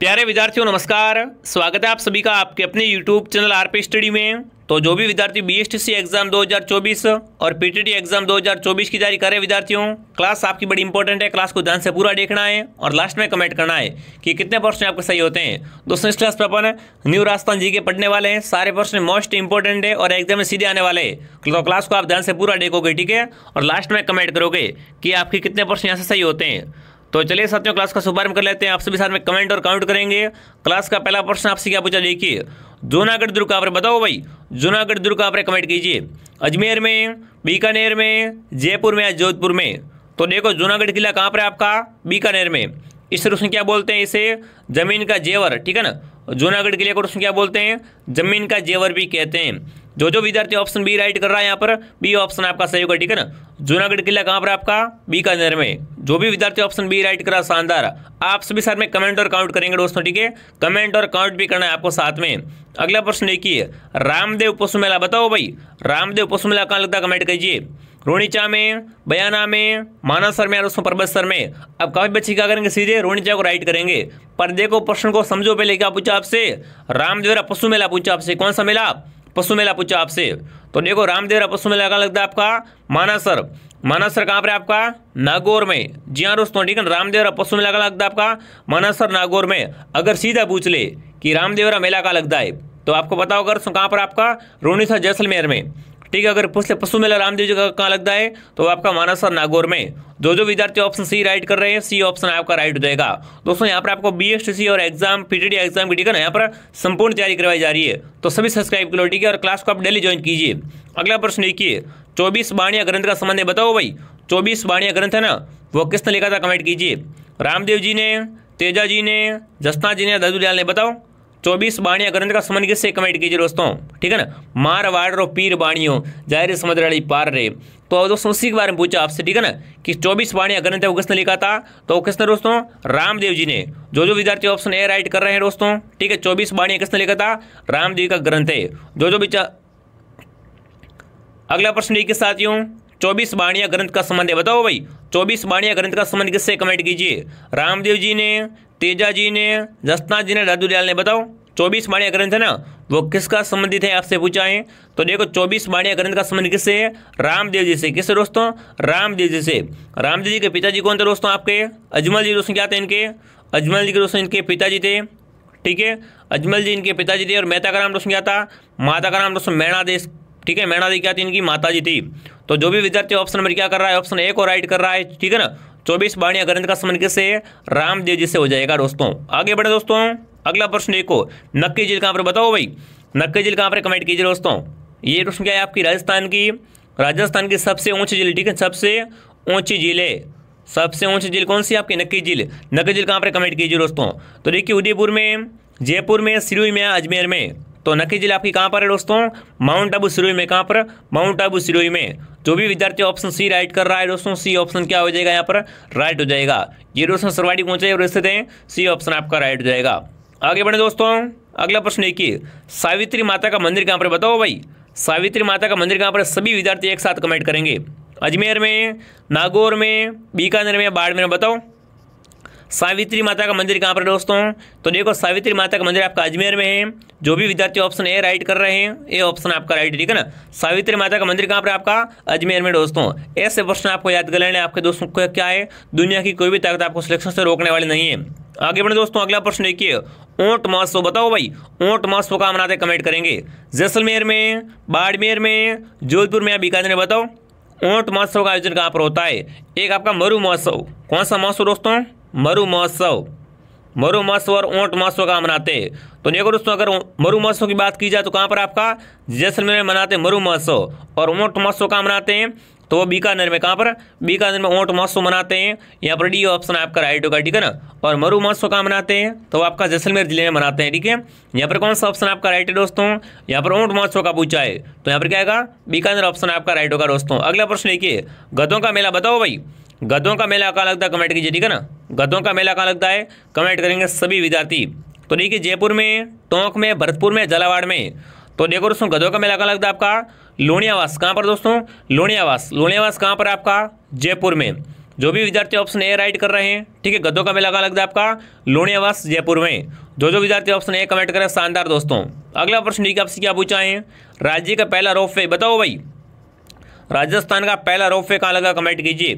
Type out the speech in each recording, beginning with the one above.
प्यारे विद्यार्थियों नमस्कार स्वागत है आप सभी का आपके अपने YouTube channel R P study में तो जो भी विद्यार्थी बी एग्जाम 2024 और पीटीटी एग्जाम 2024 की तैयारी कर रहे विद्यार्थियों क्लास आपकी बड़ी इंपॉर्टेंट है क्लास को ध्यान से पूरा देखना है और लास्ट में कमेंट करना है कि कितने प्रश्न आपके सही होते हैं दोस्तों इस क्लास पर अपन न्यू राजस्थान जी के पढ़ने वाले हैं सारे प्रश्न मोस्ट इंपॉर्टेंट है और एग्जाम में सीधे आने वाले हैं तो क्लास को आप ध्यान से पूरा देखोगे ठीक है और लास्ट में कमेंट करोगे कि आपके कितने प्रश्न यहाँ से सही होते हैं तो चलिए साथियों क्लास का शुभारंभ कर लेते हैं आप सभी साथ में कमेंट और काउंट करेंगे क्लास का पहला प्रश्न आपसे क्या पूछा देखिए जूनागढ़ दुर्ग आप बताओ भाई जूनागढ़ दुर्ग आप कमेंट कीजिए अजमेर में बीकानेर में जयपुर में या जोधपुर में तो देखो जूनागढ़ किला कहाँ पर है आपका बीकानेर में इस प्रश्न क्या बोलते हैं इसे जमीन का जेवर ठीक है ना जूनागढ़ किले को रोशन क्या बोलते हैं जमीन का जेवर भी कहते हैं जो जो विद्यार्थी ऑप्शन बी राइट कर रहा है यहाँ पर बी ऑप्शन आपका सही होगा ठीक है ना जूनागढ़ किला कहाँ पर आपका बीकानेर में जो भी विद्यार्थी ऑप्शन बी राइट करा शानदार आप सभी साथ में कमेंट और काउंट करेंगे दोस्तों ठीक है कमेंट और काउंट भी करना है आपको साथ में अगला प्रश्न देखिए रामदेव पशु मेला बताओ भाई रामदेव पशु मेला कहाँ लगता है कमेंट कीजिए रोनीचा में बयाना में मानासर में दोस्तों परबतसर सर में अब काफी बच्चे क्या करेंगे सीधे रोनीचा को राइट करेंगे पर देखो प्रश्न को समझो पहले क्या पूछा आपसे रामदेवरा पशु मेला पूछा आपसे कौन सा मेला पशु मेला पूछा आपसे तो देखो रामदेवरा पशु मेला कहाँ लगता है आपका मानासर मानासर कहाँ पर आपका नागौर में जी हाँ दोस्तों ठीक है रामदेवरा पशु मेला कहाँ लगता है आपका मानासर नागौर में अगर सीधा पूछ ले कि रामदेवरा मेला कहाँ लगता है तो आपको बताओ अगर कहाँ पर आपका रोनीसर जैसलमेर में ठीक है अगर पूछ पशु मेला रामदेव जी का कहाँ लगता है तो आपका और नागौर में जो जो विद्यार्थी ऑप्शन सी राइट कर रहे हैं सी ऑप्शन आपका राइट हो जाएगा दोस्तों यहाँ पर आपको बी और एग्जाम पीटीडी एग्जाम की ठीक है ना यहाँ पर संपूर्ण तैयारी करवाई जा रही है तो सभी सब्सक्राइब लो ठीक है और क्लास को आप डेली ज्वाइन कीजिए अगला प्रश्न देखिए चौबीस बाणिया ग्रंथ का संबंध बताओ भाई चौबीस बाणिया ग्रंथ है ना वो किसने लिखा था कमेंट कीजिए रामदेव जी ने तेजा जी ने जसना जी ने दादूलाल ने बताओ चौबीस बाणिया ग्रंथ का समन किससे कमेंट कीजिए दोस्तों ठीक है ना मारवाड़ रो पीर बाणियों जाहिर समझ रही पार रे तो दोस्तों उसी के बारे में पूछा आपसे ठीक है ना कि चौबीस बाणिया ग्रंथ है वो किसने लिखा था तो वो किसने दोस्तों रामदेव जी ने जो जो विद्यार्थी ऑप्शन ए राइट कर रहे हैं दोस्तों ठीक है चौबीस बाणिया किसने लिखा था रामदेव का ग्रंथ है जो जो विचार अगला प्रश्न एक साथियों चौबीस बाणिया ग्रंथ का संबंध है बताओ भाई चौबीस बाणिया ग्रंथ का संबंध किससे कमेंट कीजिए रामदेव जी ने तेजा जी ने जसना जी ने दादू दयाल ने बताओ चौबीस माणिया ग्रंथ है ना वो किसका संबंधित है आपसे पूछा है तो देखो चौबीस माणिया ग्रंथ का संबंध किससे है रामदेव जी से किससे दोस्तों रामदेव जी से रामदेव जी के पिताजी कौन थे दोस्तों आपके अजमल जी दोस्तों क्या थे इनके अजमल जी के दोस्तों इनके पिताजी थे ठीक है अजमल जी इनके पिताजी थे और मेहता का नाम दोस्तों क्या था माता का नाम दोस्तों देश ठीक है मैणादी क्या थी इनकी माता जी थी तो जो भी विद्यार्थी ऑप्शन नंबर क्या कर रहा है ऑप्शन ए को राइट कर रहा है ठीक है ना चौबीस बाणिया ग्रंथ का संबंध किससे रामदेव जी से हो जाएगा दोस्तों आगे बढ़े दोस्तों अगला प्रश्न एक हो नक्की झील कहाँ पर बताओ भाई नक्की झील कहाँ पर कमेंट कीजिए दोस्तों ये प्रश्न क्या है आपकी राजस्थान की राजस्थान की सबसे ऊंची झील ठीक है सबसे ऊंची झील है सबसे ऊंची झील कौन सी आपकी नक्की झील नक्की झील कहाँ पर कमेंट कीजिए दोस्तों तो देखिए उदयपुर में जयपुर में सिरोई में अजमेर में तो नक्की झील आपकी कहाँ पर है दोस्तों माउंट आबू सिरोई में कहाँ पर माउंट आबू सिरोई में जो भी विद्यार्थी ऑप्शन सी राइट कर रहा है दोस्तों सी ऑप्शन क्या हो जाएगा यहाँ पर राइट हो जाएगा ये दोस्तों सर्वाधिक ऊंचाई और स्थित है सी ऑप्शन आपका राइट हो जाएगा आगे बढ़े दोस्तों अगला प्रश्न एक ही सावित्री माता का मंदिर कहाँ पर बताओ भाई सावित्री माता का मंदिर कहाँ पर सभी विद्यार्थी एक साथ कमेंट करेंगे अजमेर में नागौर में बीकानेर में बाड़मेर में बताओ सावित्री माता का मंदिर कहाँ पर दोस्तों तो देखो सावित्री माता का मंदिर आपका अजमेर में है जो भी विद्यार्थी ऑप्शन ए राइट कर रहे हैं ए ऑप्शन आपका राइट ठीक है ना सावित्री माता का मंदिर कहाँ पर आपका अजमेर में दोस्तों ऐसे प्रश्न आपको याद कर लेने आपके दोस्तों को क्या है दुनिया की कोई भी ताकत आपको सिलेक्शन से रोकने वाली नहीं है आगे बढ़े दोस्तों अगला प्रश्न देखिए ऊँट महोत्सव बताओ भाई ऊँट महोत्सव कहाँ मनाते कमेंट करेंगे जैसलमेर में बाड़मेर में जोधपुर में या बीकानेर बताओ ऊँट महोत्सव का आयोजन कहाँ पर होता है एक आपका मरु महोत्सव कौन सा महोत्सव दोस्तों मरु महोत्सव मरु महोत्सव और ऊँट महोत्सव कहाँ मनाते तो देखो दोस्तों अगर मरु महोत्सव की बात की जाए तो कहाँ पर आपका जैसलमेर में मनाते मरु महोत्सव और ऊँट महोत्सव कहाँ मनाते हैं तो वो बीकानेर में कहाँ पर बीकानेर में ओट महोत्सव मनाते हैं यहाँ पर डी ऑप्शन आपका राइट होगा ठीक है ना और मरु महोत्सव कहाँ मनाते हैं तो आपका जैसलमेर जिले में मनाते हैं ठीक है यहाँ पर कौन सा ऑप्शन आपका राइट है दोस्तों यहाँ पर ऊँट महोत्सव का पूछा है तो यहाँ पर क्या आएगा बीकानेर ऑप्शन आपका राइट होगा दोस्तों अगला प्रश्न देखिए गधों का मेला बताओ भाई गधों का मेला कहाँ लगता है कमेंट कीजिए ठीक है ना गधों का मेला कहाँ लगता है कमेंट करेंगे सभी विद्यार्थी तो देखिए जयपुर में टोंक में भरतपुर में झालावाड़ में तो देखो दोस्तों गधों का मेला कहाँ लगता है आपका लोनियावास कहाँ पर दोस्तों लोनियावास लोनियावास कहाँ पर आपका जयपुर में जो भी विद्यार्थी ऑप्शन ए राइट कर रहे हैं ठीक है गद्दों का मेला कहाँ लगता है आपका लोनियावास जयपुर में जो जो विद्यार्थी ऑप्शन ए कमेंट करें शानदार दोस्तों अगला प्रश्न ठीक आपसे क्या पूछा है राज्य का पहला रोप वे बताओ भाई राजस्थान का पहला रोप वे कहाँ लगा कमेंट कीजिए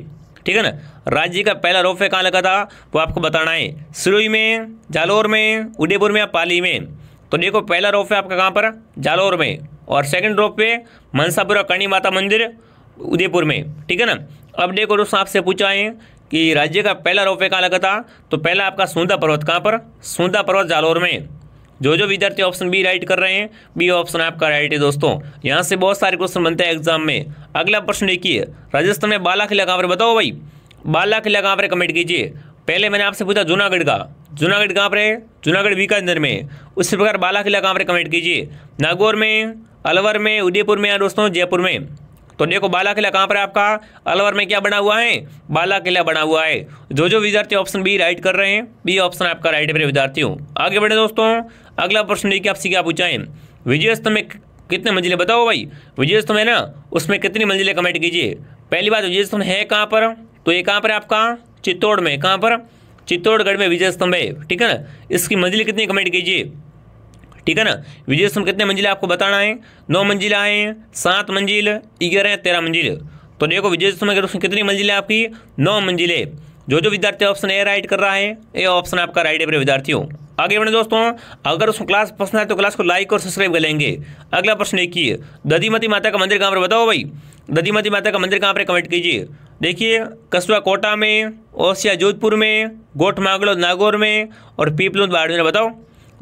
ठीक है ना राज्य का पहला रोप वे कहाँ लगा था वो आपको बताना है सिरोई में जालोर में उदयपुर में या पाली में तो देखो पहला रोप वे आपका कहाँ पर जालोर में और सेकेंड ड्रॉप पे मनसापुरा कर्णी माता मंदिर उदयपुर में ठीक है ना अब देखो दोस्तों आपसे पूछा है कि राज्य का पहला रोपवे कहाँ लगा था तो पहला आपका सूंदा पर्वत कहाँ पर सूंदा पर्वत जालौर में जो जो विद्यार्थी ऑप्शन बी राइट कर रहे हैं बी ऑप्शन आपका राइट है दोस्तों यहाँ से बहुत सारे क्वेश्चन बनते हैं एग्जाम में अगला प्रश्न देखिए राजस्थान में बाला किला कहाँ पर बताओ भाई बाला किला कहाँ पर कमेंट कीजिए पहले मैंने आपसे पूछा जूनागढ़ का जूनागढ़ कहाँ पर है जूनागढ़ बीकानेर में उसी प्रकार बाला किला कहाँ पर कमेंट कीजिए नागौर में अलवर में उदयपुर में या दोस्तों जयपुर में तो देखो बाला किला कहाँ पर है आपका अलवर में क्या बना हुआ है बाला किला बना हुआ है जो जो विद्यार्थी ऑप्शन बी राइट कर रहे हैं बी ऑप्शन आपका राइट मेरे विद्यार्थियों आगे बढ़े दोस्तों अगला प्रश्न देखिए आपसे क्या पूछा है विजय स्तंभ में कितने मंजिलें बताओ भाई विजय स्तंभ है ना उसमें कितनी मंजिलें कमेंट कीजिए पहली बात विजय स्तंभ है कहाँ पर तो ये कहाँ पर आपका चित्तौड़ में कहाँ पर चित्तौड़गढ़ में विजय स्तंभ है ठीक है ना इसकी मंजिल कितनी कमेंट कीजिए ठीक है ना विजय आश्रम कितने मंजिल आपको बताना है नौ मंजिल आए हैं सात मंजिल ग्यारह है तेरह मंजिल तो देखो विजय आश्रम कितनी मंजिल है आपकी नौ मंजिलें जो जो विद्यार्थी ऑप्शन ए राइट कर रहा है ए ऑप्शन आपका राइट है मेरे विद्यार्थियों आगे बढ़े दोस्तों अगर उसको क्लास पसंद आए तो क्लास को लाइक और सब्सक्राइब कर लेंगे अगला प्रश्न ही दधीमती माता का मंदिर कहाँ पर बताओ भाई दधीमती माता का मंदिर कहाँ पर कमेंट कीजिए देखिए कस्बा कोटा में ओसिया जोधपुर में गोठ मागलो नागौर में और पीपलोद में बताओ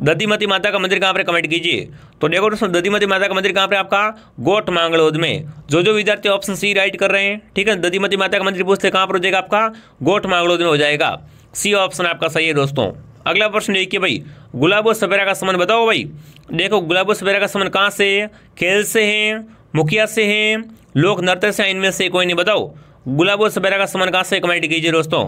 दधीमती माता का मंदिर कहाँ पर कमेंट कीजिए तो देखो दोस्तों दधीमती माता का मंदिर कहाँ पर आपका गोट मांगलोद में जो जो विद्यार्थी ऑप्शन सी राइट कर रहे हैं ठीक है दधीमती माता का मंदिर पूछते कहाँ पर हो जाएगा आपका गोट मांगलोद में हो जाएगा सी ऑप्शन आपका सही है दोस्तों अगला प्रश्न देखिए भाई गुलाब और सपेरा का संबंध बताओ भाई देखो गुलाब और का संबंध कहाँ से खेल से है मुखिया से है लोक नर्तक से इनमें से कोई नहीं बताओ गुलाब और सपेरा का संबंध कहाँ से कमेंट कीजिए दोस्तों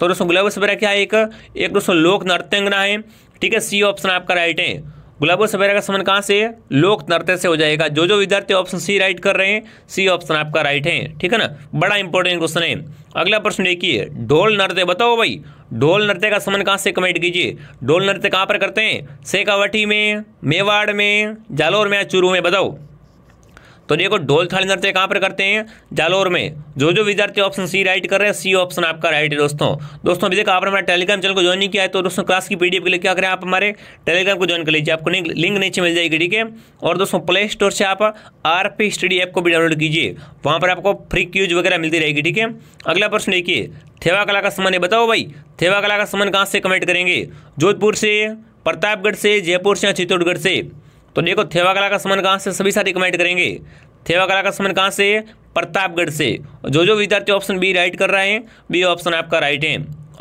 तो दोस्तों गुलाब और सपेरा क्या है एक एक दोस्तों लोक नर्तंगना है ठीक है सी ऑप्शन आपका राइट है गुलाबो सवेरा का समन कहाँ से लोक नृत्य से हो जाएगा जो जो विद्यार्थी ऑप्शन सी राइट कर रहे हैं सी ऑप्शन आपका राइट है ठीक है ना बड़ा इंपॉर्टेंट क्वेश्चन है अगला प्रश्न देखिए ढोल नृत्य बताओ भाई ढोल नृत्य का समन कहाँ से कमेंट कीजिए ढोल नृत्य कहाँ पर करते हैं शेखावटी में मेवाड़ में जालोर में या चूरू में बताओ तो देखो ढोल थाली नृत्य कहाँ पर करते हैं जालोर में जो जो विद्यार्थी ऑप्शन सी राइट कर रहे हैं सी ऑप्शन आपका राइट है दोस्तों दोस्तों अभी देखो आपने हमारे टेलीग्राम चैनल को ज्वाइन नहीं किया है तो दोस्तों क्लास की पीडीएफ के लिए क्या करें आप हमारे टेलीग्राम को ज्वाइन कर लीजिए आपको लिंक नीचे मिल जाएगी ठीक है और दोस्तों प्ले स्टोर से आप आर पी स्टडी ऐप को भी डाउनलोड कीजिए वहाँ पर आपको फ्री क्यूज वगैरह मिलती रहेगी ठीक है अगला प्रश्न देखिए थेवा कला का सम्मान है बताओ भाई थेवा कला का सम्मान कहाँ से कमेंट करेंगे जोधपुर से प्रतापगढ़ से जयपुर से चित्तौड़गढ़ से तो देखो थेवा कला का समान कहाँ से सभी सारे कमेंट करेंगे थेवा कला का संबंध कहाँ से प्रतापगढ़ से जो जो विद्यार्थी ऑप्शन बी राइट कर रहे हैं बी ऑप्शन आपका राइट है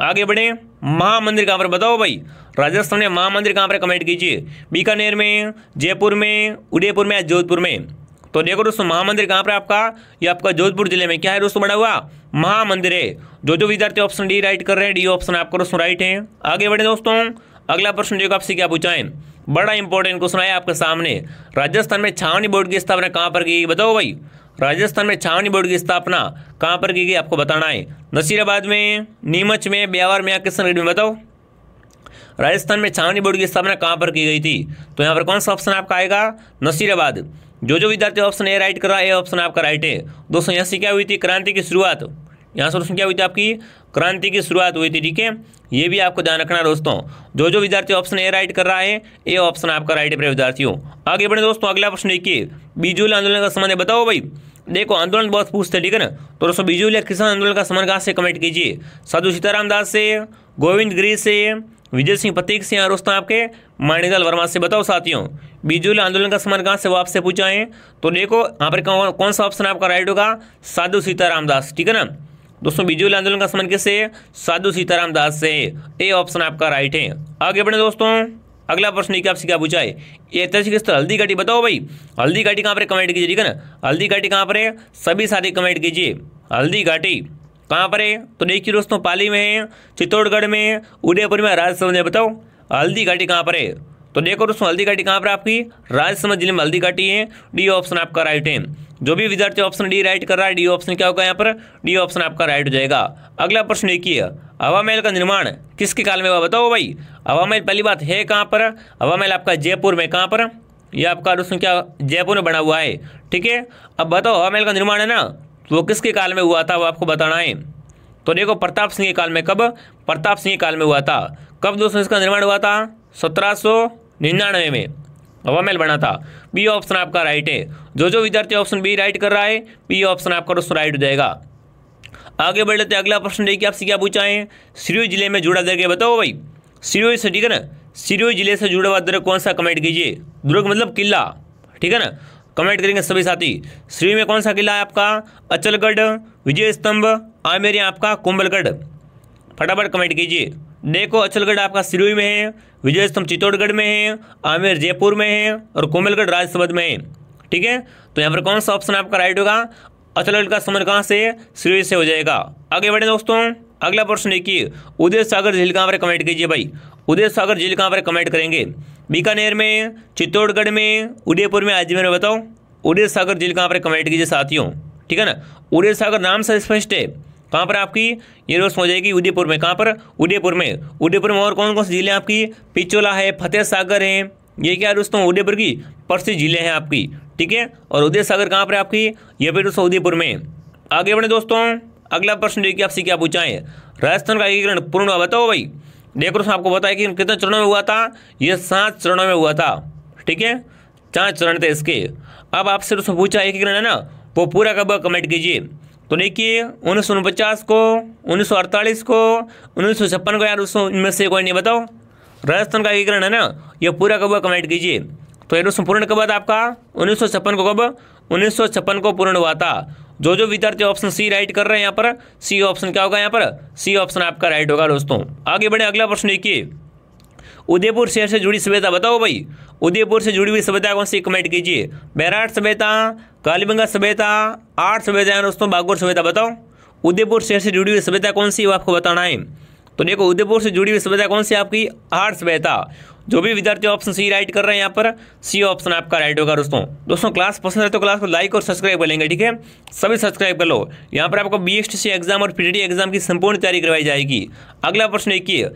आगे बढ़े महामंदिर कहाँ पर बताओ भाई राजस्थान में महामंदिर कहाँ पर कमेंट कीजिए बीकानेर में जयपुर में उदयपुर में या जोधपुर में तो देखो दोस्तों महामंदिर कहाँ पर आपका ये आपका जोधपुर जिले में क्या है दोस्तों बना हुआ महामंदिर है जो जो विद्यार्थी ऑप्शन डी राइट कर रहे हैं डी ऑप्शन आपका दोस्तों राइट है आगे बढ़े दोस्तों अगला प्रश्न देखो आपसे क्या पूछा है बड़ा इंपॉर्टेंट क्वेश्चन आया आपके सामने राजस्थान में छावनी बोर्ड की स्थापना कहां पर की गई बताओ भाई राजस्थान में छावनी बोर्ड की स्थापना कहां पर की गई आपको बताना है नसीराबाद में नीमच में ब्यावर में या किशनगढ़ में बताओ राजस्थान में छावनी बोर्ड की स्थापना कहां पर की गई थी तो यहां पर कौन सा ऑप्शन आपका आएगा नसीराबाद जो जो विद्यार्थी ऑप्शन ए राइट कर रहा है ऑप्शन आपका राइट है दो से क्या हुई थी क्रांति की शुरुआत यहाँ सोल्यूशन क्या हुई थी आपकी क्रांति की शुरुआत हुई थी ठीक है ये भी आपको ध्यान रखना दोस्तों जो जो विद्यार्थी ऑप्शन ए राइट कर रहा है ए ऑप्शन आपका राइट है विद्यार्थियों आगे बढ़े दोस्तों अगला प्रश्न देखिए बीजुल आंदोलन का संबंध बताओ भाई देखो आंदोलन बहुत पूछते हैं ठीक है ना तो दोस्तों बीजुल या किसान आंदोलन का संबंध कहाँ से कमेंट कीजिए साधु सीताराम दास से गोविंद गिरी से विजय सिंह प्रतीक से यहाँ दोस्तों आपके माणीलाल वर्मा से बताओ साथियों बीजुल आंदोलन का संबंध कहाँ से वो आपसे पूछा है तो देखो यहाँ पर कौन सा ऑप्शन आपका राइट होगा साधु सीताराम दास ठीक है ना दोस्तों बिजोल आंदोलन का समन किससे साधु सीताराम दास से ए ऑप्शन आपका राइट है आगे बढ़े दोस्तों अगला प्रश्न क्या आपसे क्या पूछा है ऐतिहासिक स्थल हल्दी घाटी बताओ भाई हल्दी घाटी कहाँ पर कमेंट कीजिए ठीक है ना हल्दी घाटी कहाँ पर है सभी साथी कमेंट कीजिए हल्दी घाटी कहाँ पर है तो देखिए दोस्तों पाली में है चित्तौड़गढ़ में उदयपुर में राजसमंद बताओ हल्दी घाटी कहाँ पर है तो देखो दोस्तों हल्दी घाटी कहाँ पर आपकी राजसमंद जिले में हल्दी घाटी है डी ऑप्शन आपका राइट है जो भी विद्यार्थी ऑप्शन डी राइट कर रहा है डी ऑप्शन क्या होगा यहाँ पर डी ऑप्शन आपका राइट हो जाएगा अगला प्रश्न देखिए हवा महल का निर्माण किसके काल में हुआ बताओ भाई हवा महल पहली बात है कहाँ पर हवा महल आपका जयपुर में कहाँ पर यह आपका दोस्तों क्या जयपुर में बना हुआ है ठीक है अब बताओ हवा महल का निर्माण है ना वो किसके काल में हुआ था वो आपको बताना है तो देखो प्रताप सिंह के काल में कब प्रताप सिंह के काल में हुआ था कब दोस्तों इसका निर्माण हुआ था सत्रह में हवा महल बना था बी ऑप्शन आपका राइट है जो जो विद्यार्थी ऑप्शन बी राइट कर रहा है बी ऑप्शन आपका दोस्तों राइट हो जाएगा आगे बढ़ लेते हैं अगला प्रश्न देखिए आपसे क्या पूछा है सिरोई जिले में जुड़ा दर्ग बताओ भाई सिरोई से ठीक है ना सिरोई जिले से जुड़ा हुआ दर्ग कौन सा कमेंट कीजिए दुर्ग मतलब किला ठीक है ना कमेंट करेंगे सभी साथी श्री में कौन सा किला है आपका अचलगढ़ विजय स्तंभ आमेर आपका कुंभलगढ़ फटाफट कमेंट कीजिए देखो अचलगढ़ आपका सिरोही में है विजय स्तंभ चित्तौड़गढ़ में है आमेर जयपुर में है और कोमलगढ़ राजसभा में है ठीक है तो यहाँ पर कौन सा ऑप्शन आपका राइट होगा अचलगढ़ का समर कहाँ से सिरोही से हो जाएगा आगे बढ़े दोस्तों अगला प्रश्न देखिए उदय सागर झील कहाँ पर कमेंट कीजिए भाई उदय सागर झील कहाँ पर कमेंट करेंगे बीकानेर में चित्तौड़गढ़ में उदयपुर में अजमेर में बताओ उदय सागर झील कहाँ पर कमेंट कीजिए साथियों ठीक है ना उदय सागर नाम से स्पष्ट है कहाँ पर आपकी ये दोस्तों हो जाएगी उदयपुर में कहाँ पर उदयपुर में उदयपुर में और कौन कौन से जिले हैं आपकी पिचोला है फतेह सागर है ये क्या दोस्तों उदयपुर की प्रसिद्ध जिले हैं आपकी ठीक है और उदय सागर कहाँ पर आपकी ये भी दोस्तों उदयपुर में आगे बढ़े दोस्तों अगला प्रश्न देखिए आपसे क्या पूछा है राजस्थान का एकीकरण पूर्ण हुआ बताओ भाई देखो दोस्तों आपको बताया कि कितने चरणों में हुआ था ये सात चरणों में हुआ था ठीक है चार चरण थे इसके अब आपसे दोस्तों पूछा एकीकरण है ना वो पूरा का कमेंट कीजिए तो देखिए उन्नीस सौ उनपचास को उन्नीस सौ अड़तालीस को उन्नीस सौ छप्पन को यार उस इनमें से कोई नहीं बताओ राजस्थान का एकीकरण है ना ये पूरा कब कमेंट कीजिए तो ये उसमें पूर्ण कब था आपका उन्नीस सौ छप्पन को कब उन्नीस सौ छप्पन को पूर्ण हुआ था जो जो विद्यार्थी ऑप्शन सी राइट कर रहे हैं यहाँ पर सी ऑप्शन क्या होगा यहाँ पर सी ऑप्शन आपका राइट होगा दोस्तों आगे बढ़े अगला प्रश्न देखिए उदयपुर शहर से जुड़ी सभ्यता बताओ भाई उदयपुर से जुड़ी हुई सभ्यता कौन सी कमेंट कीजिए बैराट सभ्यता कालीबंगा सभ्यता आठ सभ्यता है दोस्तों बागोर सभ्यता बताओ उदयपुर शहर से जुड़ी हुई सभ्यता कौन सी वो आपको बताना है तो देखो उदयपुर से जुड़ी हुई सभ्यता कौन सी आपकी आठ सभ्यता जो भी विद्यार्थी ऑप्शन सी राइट कर रहे हैं यहाँ पर सी ऑप्शन आपका राइट होगा दोस्तों दोस्तों क्लास पसंद है तो क्लास को लाइक और सब्सक्राइब कर लेंगे ठीक है सभी सब्सक्राइब कर लो यहाँ पर आपको बी एग्जाम और पी एग्जाम की संपूर्ण तैयारी करवाई जाएगी अगला प्रश्न देखिए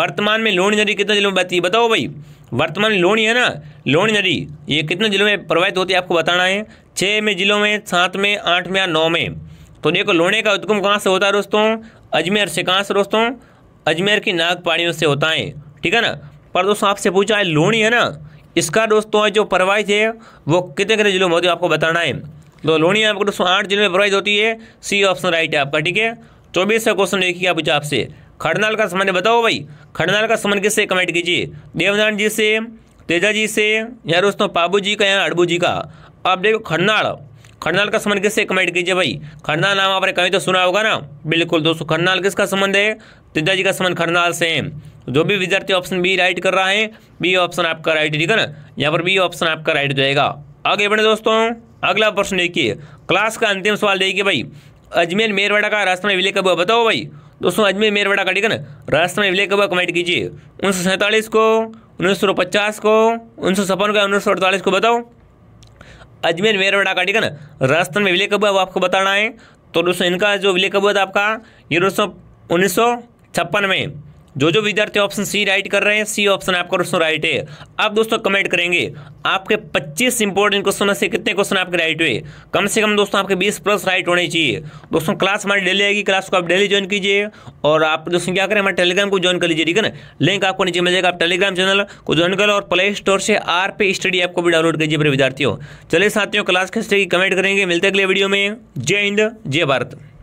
वर्तमान में लोन नदी कितने जिलों में बहती है बताओ भाई वर्तमान में लोन है ना लोन नदी ये कितने जिलों में प्रवाहित होती है आपको बताना है छः में जिलों में सात में आठ में या नौ में तो देखो लोने का उद्गम कहाँ से होता है दोस्तों अजमेर से कहाँ से दोस्तों अजमेर की नाग पहाड़ियों से होता है ठीक है ना पर दोस्तों आपसे पूछा है लूणी है ना इसका दोस्तों जो परवाइज है वो कितने कितने जिलों में होती है आपको बताना है तो लोनी आपको दोस्तों आठ जिलों में परवाइज होती है सी ऑप्शन राइट है आपका ठीक है चौबीस का क्वेश्चन देखिए पूछा आपसे खड़नाल का संबंध बताओ भाई खड़नाल का संबंध किससे कमेंट कीजिए देवनारायण जी से तेजा जी से या दोस्तों पाबू जी का या अड़बू जी का आप देखो खड़नाल खड़नाल का संबंध किससे कमेंट कीजिए भाई खड़नाल नाम आपने कहीं तो सुना होगा ना बिल्कुल दोस्तों खड़नाल किसका संबंध है तेजा जी का संबंध खड़नाल से जो भी विद्यार्थी ऑप्शन बी राइट कर रहा है बी ऑप्शन आपका राइट ठीक है ना यहाँ पर बी ऑप्शन आपका राइट हो जाएगा आगे बढ़े दोस्तों अगला प्रश्न देखिए क्लास का अंतिम सवाल देखिए भाई अजमेर मेरवाड़ा का राजस्थान विलय कब हुआ बताओ भाई दोस्तों अजमेर मेरवाड़ा का ठीक है ना राजस्थान विलय कब हुआ कमेंट कीजिए उन्नीस को उन्नीस को उन्नीस का उन्नीस को बताओ अजमेर मेरवाड़ा का ठीक है ना राजस्थान में विलय कब हुआ आपको बताना है तो दोस्तों इनका जो विलय कब हुआ था आपका ये दोस्तों उन्नीस में जो जो विद्यार्थी ऑप्शन सी राइट कर रहे हैं सी ऑप्शन आपका दोस्तों राइट है आप दोस्तों कमेंट करेंगे आपके 25 इंपोर्टेंट क्वेश्चन से कितने क्वेश्चन आपके राइट हुए कम से कम दोस्तों आपके 20 प्लस राइट होने चाहिए दोस्तों क्लास हमारी डेली आएगी क्लास को आप डेली ज्वाइन कीजिए और आप दोस्तों क्या करें हमारे टेलीग्राम को ज्वाइन कर लीजिए ठीक है ना लिंक आपको नीचे मिल जाएगा आप टेलीग्राम चैनल को ज्वाइन करो और प्ले स्टोर से आर पे स्टडी ऐप को भी डाउनलोड कीजिए मेरे विद्यार्थियों चले साथियों क्लास के की कमेंट करेंगे मिलते अगले वीडियो में जय हिंद जय भारत